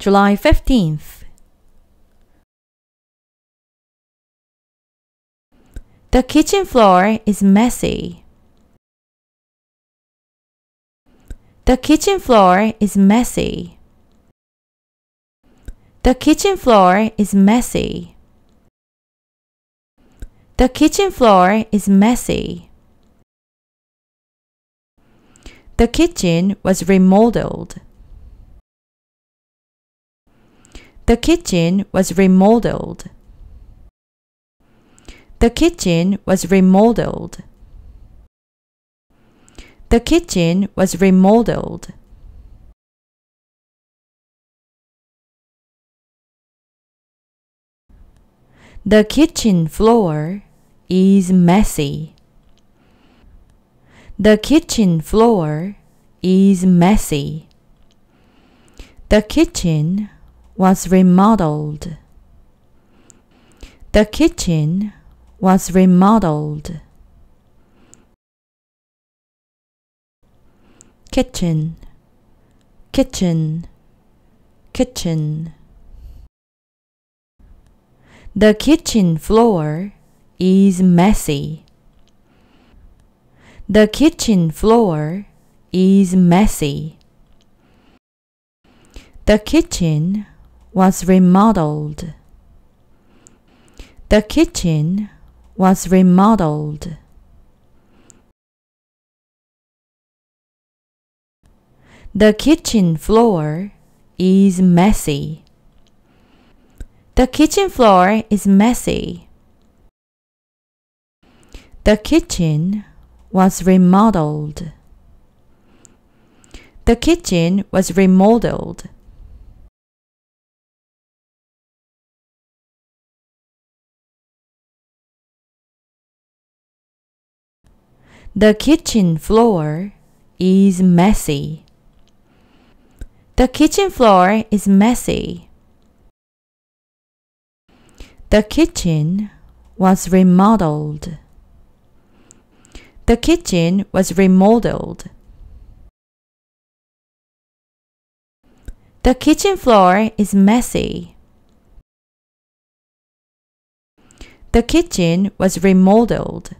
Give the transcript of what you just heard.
July 15th. The kitchen floor is messy. The kitchen floor is messy. The kitchen floor is messy. The kitchen floor is messy. The kitchen was remodeled. The kitchen was remodeled. The kitchen was remodeled. The kitchen was remodeled. The kitchen floor is messy. The kitchen floor is messy. The kitchen was remodeled. The kitchen was remodeled. Kitchen, kitchen, kitchen. The kitchen floor is messy. The kitchen floor is messy. The kitchen was remodeled. The kitchen was remodeled. The kitchen floor is messy. The kitchen floor is messy. The kitchen was remodeled. The kitchen was remodeled. The kitchen floor is messy. The kitchen floor is messy. The kitchen was remodeled. The kitchen was remodeled. The kitchen floor is messy. The kitchen was remodeled.